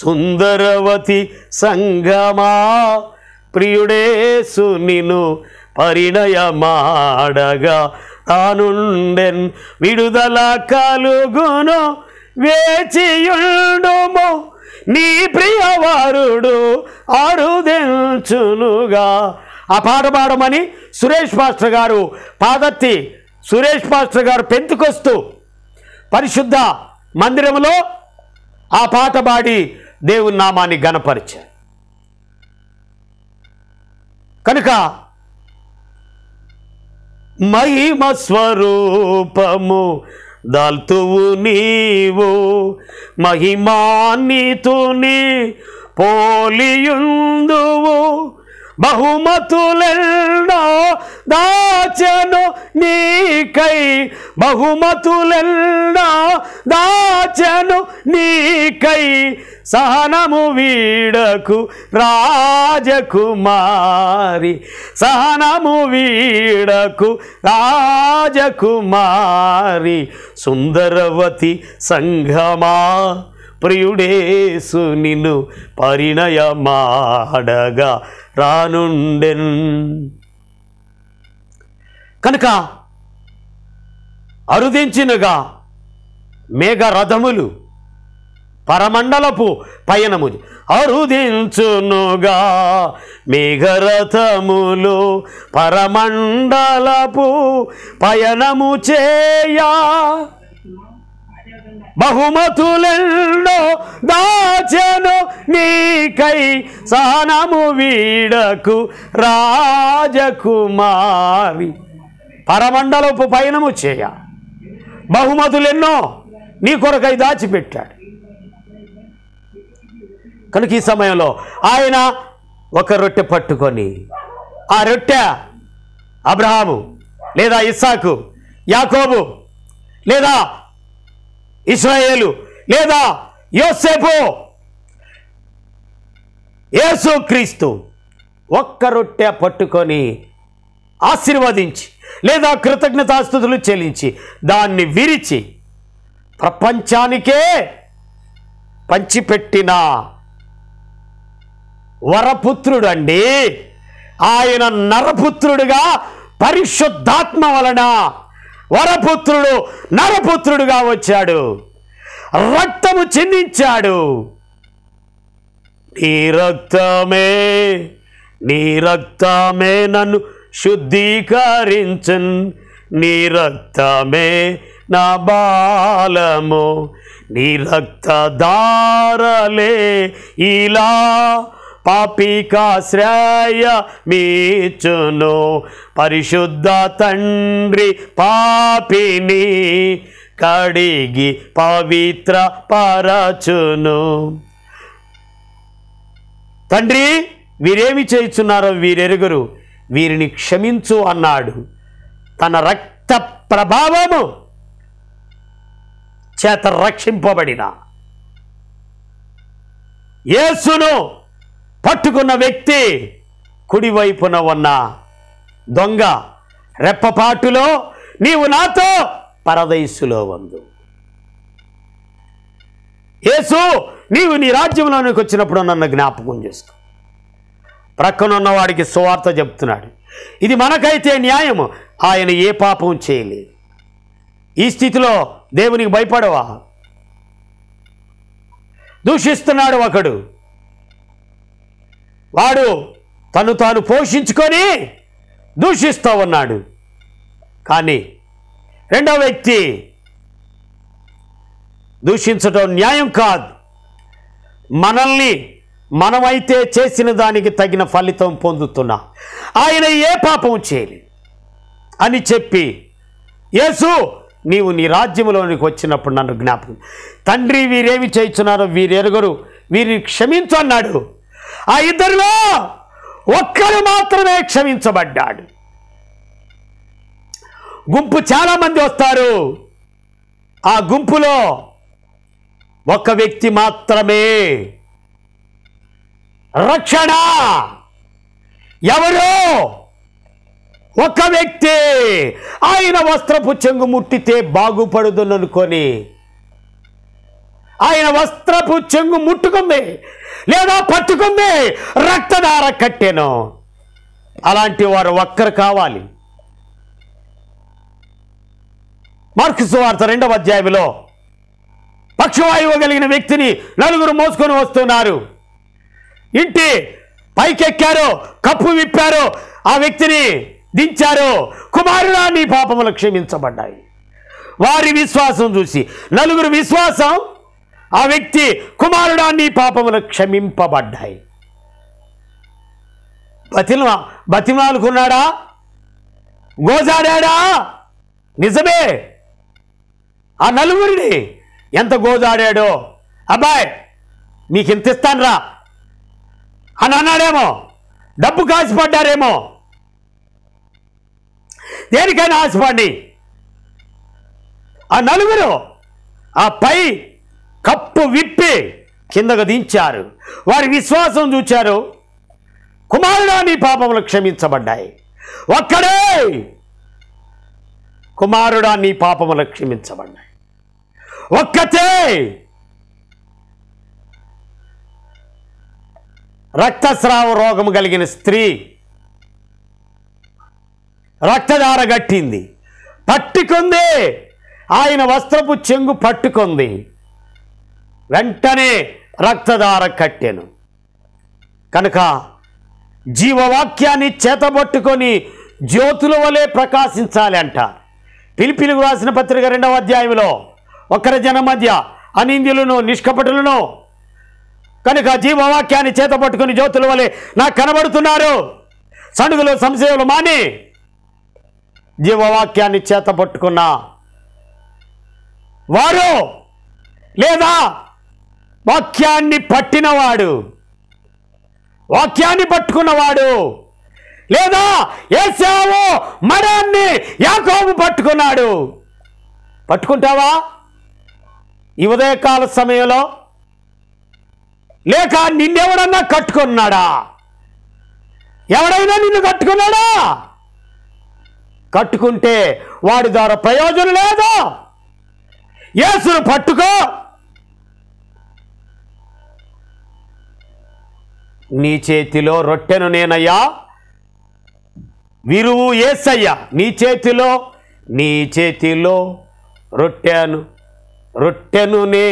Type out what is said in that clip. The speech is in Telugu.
సుందరవతి సంగమా ప్రియుడేసు నిను పరిణయమాడగా తానుండెన్ విడుదల కలుగును వేచియుడుము నీ ప్రియవారుడు అరుదెంచునుగా ఆ పాట పాడమని సురేష్ మాస్టర్ గారు పాదత్తి సురేష్ మాస్టర్ గారు పెంతుకొస్తూ పరిశుద్ధ మందిరంలో ఆ పాట పాడి దేవుని నామాన్ని గణపరిచారు కనుక మహిమ స్వరూపము దాల్తువు నీవు మహిమాన్నితుని పోలియుందువు బహుమతులెన్నో దాచెను నీకై బహుమతులెన్నో దాచెను నీకై సహనము వీడకు రాజకుమారి సహనము వీడకు రాజకుమారి సుందరవతి సంఘమా ప్రియుడేసు నిన్ను పరిణయమాడగా రానుండెన్ కనుక అరుదించినగా మేఘరథములు పరమండలపు పయనము అరుదించునుగా మేఘరథములు పరమండలపు పయనము చేయా బహుమతులెన్నో దాచెను నీకై సహనము వీడకు రాజకుమారి పరమండలపు పయనము చేయ బహుమతులెన్నో నీ కొరకై దాచిపెట్టాడు కనుక ఈ సమయంలో ఆయన ఒక రొట్టె పట్టుకొని ఆ రొట్టె అబ్రహాము లేదా ఇస్సాకు యాకోబు లేదా ఇస్రాయేలు లేదా యోసేపు యేసు క్రీస్తు ఒక్క రొట్టె పట్టుకొని ఆశీర్వదించి లేదా కృతజ్ఞతాస్థుతులు చెల్లించి దాన్ని విరిచి ప్రపంచానికే పంచిపెట్టిన వరపుత్రుడు అండి ఆయన నరపుత్రుడుగా పరిశుద్ధాత్మ వలన వరపుత్రుడు నరపుత్రుడుగా వచ్చాడు రక్తము చెందించాడు నీ రక్తమే నీ రక్తమే నన్ను శుద్ధీకరించన్ నీ రక్తమే నా బాలము నీ రక్తదారలే ఇలా మీచును పరిశుద్ధ తండ్రి పాపిని కడిగి పవిత్ర పరచును తండ్రి వీరేమి చేయుచున్నారో వీరెరుగురు వీరిని క్షమించు అన్నాడు తన రక్త ప్రభావము చేత రక్షింపబడిన యేసును పట్టుకున్న వ్యక్తి కుడివైపున ఉన్న దొంగ రెప్పపాటులో నీవు నాతో పరదయస్సులో వందు ఏసు నీవు నీ రాజ్యంలోనికి వచ్చినప్పుడు నన్ను జ్ఞాపకం చేసుకో ప్రక్కనున్న వాడికి సువార్త చెప్తున్నాడు ఇది మనకైతే న్యాయము ఆయన ఏ పాపం చేయలేదు ఈ స్థితిలో దేవునికి భయపడవా దూషిస్తున్నాడు ఒకడు వాడు తను తాను పోషించుకొని దూషిస్తూ ఉన్నాడు కానీ రెండో వ్యక్తి దూషించడం న్యాయం కాదు మనల్ని మనమైతే చేసిన దానికి తగిన ఫలితం పొందుతున్నా ఆయన ఏ పాపం చేయలేదు అని చెప్పి యేసు నీవు నీ రాజ్యంలోనికి వచ్చినప్పుడు నన్ను జ్ఞాపకం తండ్రి వీరేమి చేయించున్నారో వీరెరుగరు వీరిని క్షమించు అన్నాడు ఆ ఇద్దరిలో ఒక్కరు మాత్రమే క్షమించబడ్డాడు గుంపు చాలామంది వస్తారు ఆ గుంపులో ఒక వ్యక్తి మాత్రమే రక్షణ ఎవరు ఒక వ్యక్తి ఆయన వస్త్రపు చెంగు ముట్టితే బాగుపడుదుననుకొని ఆయన వస్త్రపు చెంగు ముట్టుకుంది లేదా పట్టుకుంది రక్తధార కట్టెను అలాంటి వారు ఒక్కరు కావాలి మార్కు సువార్త రెండవ అధ్యాయంలో పక్షవాయువు కలిగిన వ్యక్తిని నలుగురు మోసుకొని వస్తున్నారు ఇంటి పైకెక్కారు కప్పు విప్పారు ఆ వ్యక్తిని దించారు కుమారుడా నీ పాపములు క్షమించబడ్డాయి వారి విశ్వాసం చూసి నలుగురు విశ్వాసం ఆ వ్యక్తి కుమారుడా నీ పాపములు క్షమింపబడ్డాయి బతిమ బతిమాలుకున్నాడా గోజాడాడా నిజమే ఆ నలుగురిని ఎంత గోజాడాడో అబ్బాయ్ మీకు ఇంత రా అని అన్నాడేమో డబ్బు కాసిపడ్డారేమో దేనికైనా ఆశపడి ఆ నలుగురు ఆ పై కప్పు విప్పి కిందకు దించారు వారి విశ్వాసం చూచారు కుమారుడా నీ పాపములు క్షమించబడ్డాయి ఒక్కడే కుమారుడా నీ పాపములు క్షమించబడ్డాయి ఒక్కతే రక్తస్రావ రోగం కలిగిన స్త్రీ రక్తధార గట్టింది పట్టుకుంది ఆయన వస్త్రపు చెంగు పట్టుకుంది వెంటనే రక్తధార కట్టెను కనుక జీవవాక్యాన్ని చేతబట్టుకొని జ్యోతుల వలె ప్రకాశించాలి అంట పిలిపిలుగు రాసిన పత్రిక రెండవ అధ్యాయంలో ఒకరి జన మధ్య అనింద్యులను నిష్కపటులను కనుక జీవవాక్యాన్ని చేతపట్టుకుని జ్యోతుల వలె నాకు కనబడుతున్నారు సణుగులు సంశయములు మాని జీవవాక్యాన్ని చేతపట్టుకున్న వారు లేదా వాక్యాన్ని పట్టినవాడు వాక్యాన్ని పట్టుకున్నవాడు లేదా ఏసావు మరాన్ని యాకోబు పట్టుకున్నాడు పట్టుకుంటావా ఈ ఉదయకాల సమయంలో లేక నిన్నెవడన్నా కట్టుకున్నాడా ఎవడైనా నిన్ను కట్టుకున్నాడా కట్టుకుంటే వాడి ద్వారా ప్రయోజనం లేదు ఏసును పట్టుకో నీ చేతిలో రొట్టెను నేనయ్యా విరువు ఏసయ్యా నీ చేతిలో నీ చేతిలో రొట్టెను రొట్టెను నే